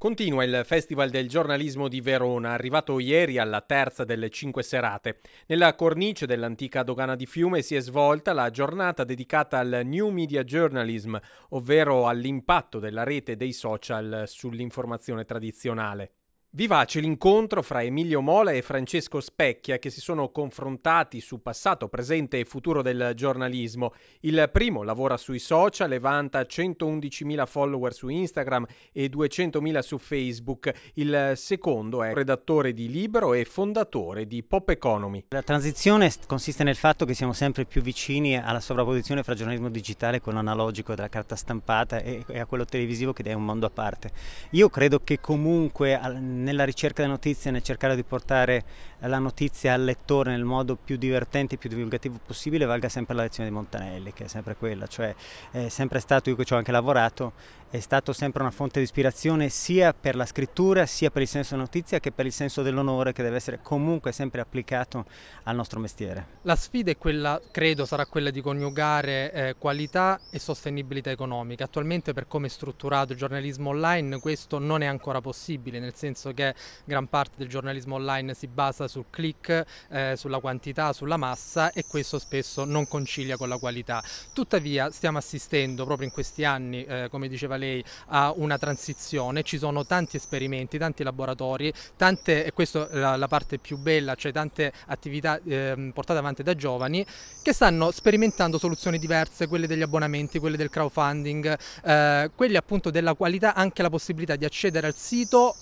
Continua il Festival del giornalismo di Verona, arrivato ieri alla terza delle cinque serate. Nella cornice dell'antica dogana di Fiume si è svolta la giornata dedicata al New Media Journalism, ovvero all'impatto della rete e dei social sull'informazione tradizionale. Vivace l'incontro fra Emilio Mola e Francesco Specchia che si sono confrontati su passato, presente e futuro del giornalismo. Il primo lavora sui social, levanta 111.000 follower su Instagram e 200.000 su Facebook. Il secondo è redattore di Libero e fondatore di Pop Economy. La transizione consiste nel fatto che siamo sempre più vicini alla sovrapposizione fra giornalismo digitale, quello analogico della carta stampata e, a quello televisivo che è un mondo a parte. Io credo che comunque nella ricerca della notizia, nel cercare di portare la notizia al lettore nel modo più divertente e più divulgativo possibile, valga sempre la lezione di Montanelli, che è sempre quella, cioè è sempre stato, io che ci ho anche lavorato, è stato sempre una fonte di ispirazione sia per la scrittura, sia per il senso della notizia, che per il senso dell'onore, che deve essere comunque sempre applicato al nostro mestiere. La sfida è quella, credo, sarà quella di coniugare eh, qualità e sostenibilità economica. Attualmente per come è strutturato il giornalismo online questo non è ancora possibile, nel senso senso che gran parte del giornalismo online si basa sul click, eh, sulla quantità, sulla massa e questo spesso non concilia con la qualità. Tuttavia stiamo assistendo proprio in questi anni, eh, come diceva lei, a una transizione, ci sono tanti esperimenti, tanti laboratori, tante, e questa è la, la parte più bella, cioè tante attività eh, portate avanti da giovani che stanno sperimentando soluzioni diverse, quelle degli abbonamenti, quelle del crowdfunding, eh, quelle appunto della qualità, anche la possibilità di accedere al sito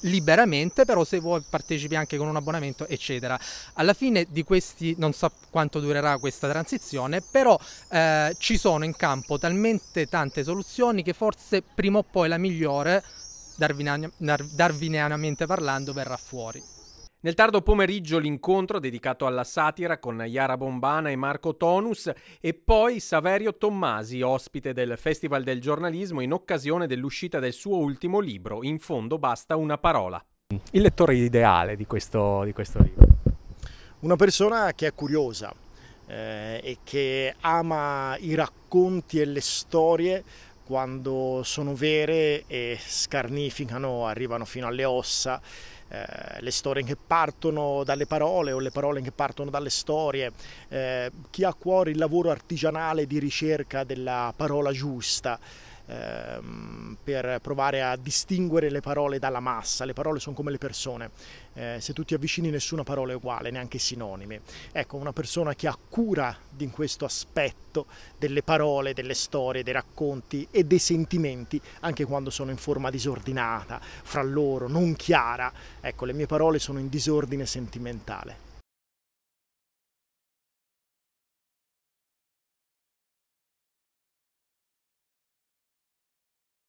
liberamente, però se vuoi partecipi anche con un abbonamento, eccetera. Alla fine di questi, non so quanto durerà questa transizione, però eh, ci sono in campo talmente tante soluzioni che forse prima o poi la migliore, darwinianamente parlando, verrà fuori. Nel tardo pomeriggio l'incontro dedicato alla satira con Yara Bombana e Marco Tonus e poi Saverio Tommasi, ospite del Festival del giornalismo in occasione dell'uscita del suo ultimo libro, In fondo basta una parola. Il lettore ideale di questo, di questo libro? Una persona che è curiosa eh, e che ama i racconti e le storie quando sono vere e scarnificano, arrivano fino alle ossa, eh, le storie che partono dalle parole o le parole che partono dalle storie, eh, chi ha a cuore il lavoro artigianale di ricerca della parola giusta. Eh, per provare a distinguere le parole dalla massa. Le parole sono come le persone, eh, se tu ti avvicini nessuna parola è uguale, neanche i sinonimi. Ecco, una persona che ha cura di questo aspetto delle parole, delle storie, dei racconti e dei sentimenti, anche quando sono in forma disordinata, fra loro, non chiara, ecco, le mie parole sono in disordine sentimentale.